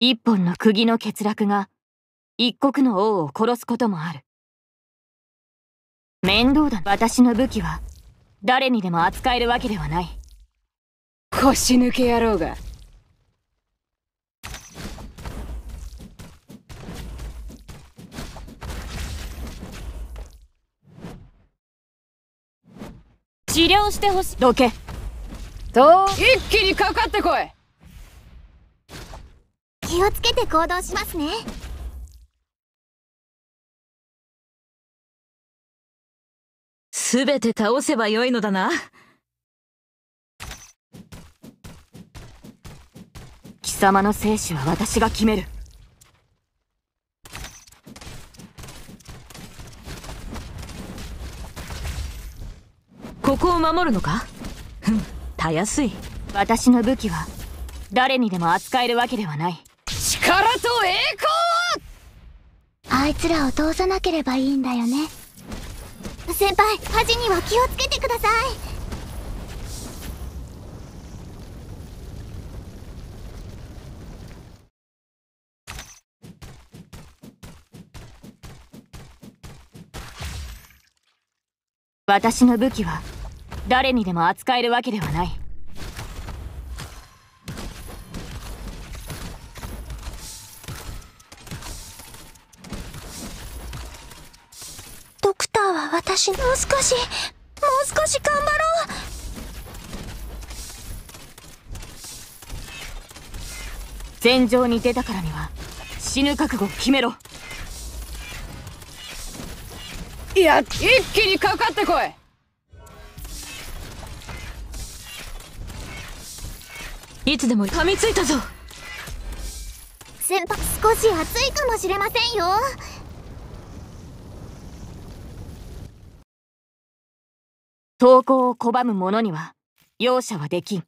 一本の釘の欠落が一国の王を殺すこともある面倒だ私の武器は誰にでも扱えるわけではない腰抜け野郎が治療してほしいどけと一気にかかってこい気をつけて行動しますねすべて倒せばよいのだな貴様の生死は私が決めるここを守るのかふんたやすい私の武器は誰にでも扱えるわけではないと栄光をあいつらを通さなければいいんだよね先輩恥には気をつけてください私の武器は誰にでも扱えるわけではない私もう少し、もう少し頑張ろう戦場に出たからには死ぬ覚悟を決めろいや一気にかかってこいいつでも噛みついたぞ先輩少し暑いかもしれませんよ投稿を拒む者には容赦はできん。